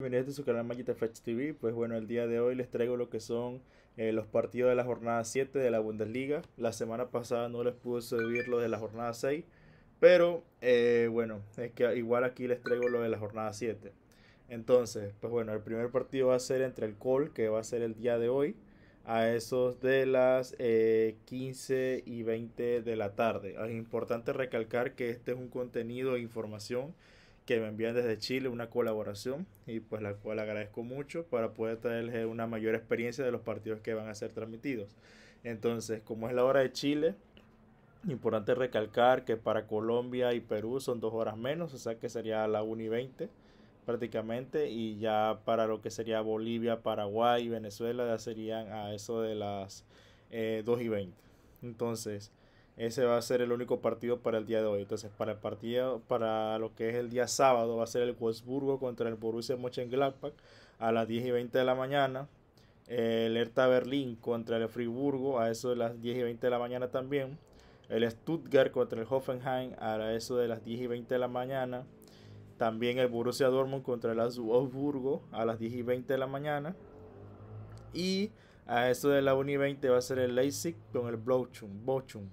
Bienvenidos a su canal Magic TV. Pues bueno, el día de hoy les traigo lo que son eh, los partidos de la jornada 7 de la Bundesliga. La semana pasada no les pude subir lo de la jornada 6, pero eh, bueno, es que igual aquí les traigo lo de la jornada 7. Entonces, pues bueno, el primer partido va a ser entre el Col, que va a ser el día de hoy, a esos de las 15 eh, y 20 de la tarde. Es importante recalcar que este es un contenido e información que me envían desde Chile una colaboración y pues la cual agradezco mucho para poder traerles una mayor experiencia de los partidos que van a ser transmitidos. Entonces, como es la hora de Chile, importante recalcar que para Colombia y Perú son dos horas menos, o sea que sería la 1 y 20 prácticamente y ya para lo que sería Bolivia, Paraguay y Venezuela ya serían a eso de las 2 eh, y 20. Entonces, ese va a ser el único partido para el día de hoy. Entonces, para el partido, para lo que es el día sábado, va a ser el Wolfsburgo contra el Borussia Mönchengladbach a las 10 y 20 de la mañana. El Hertha Berlín contra el Friburgo a eso de las 10 y 20 de la mañana también. El Stuttgart contra el Hoffenheim a eso de las 10 y 20 de la mañana. También el Borussia Dortmund contra el Wolfsburgo a las 10 y 20 de la mañana. Y a eso de la 1 y 20 va a ser el Leipzig con el Bochum. Bochum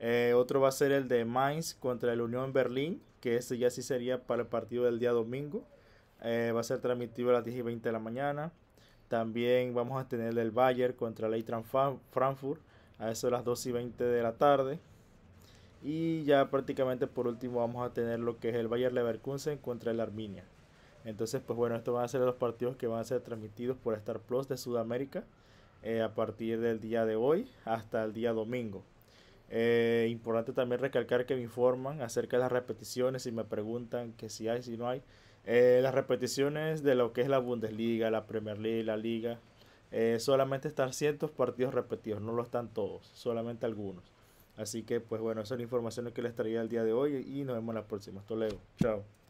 eh, otro va a ser el de Mainz contra el Unión Berlín, que ese ya sí sería para el partido del día domingo. Eh, va a ser transmitido a las 10 y 20 de la mañana. También vamos a tener el Bayern contra el Eintracht Frankfurt a eso de las 2 y 20 de la tarde. Y ya prácticamente por último vamos a tener lo que es el Bayern Leverkusen contra el Arminia. Entonces, pues bueno, estos van a ser los partidos que van a ser transmitidos por Star Plus de Sudamérica eh, a partir del día de hoy hasta el día domingo. Eh, importante también recalcar que me informan acerca de las repeticiones y me preguntan que si hay, si no hay. Eh, las repeticiones de lo que es la Bundesliga, la Premier League, la Liga, eh, solamente están cientos partidos repetidos, no lo están todos, solamente algunos. Así que, pues bueno, esa es la información que les traía el día de hoy y nos vemos la próxima. Hasta luego. Chao.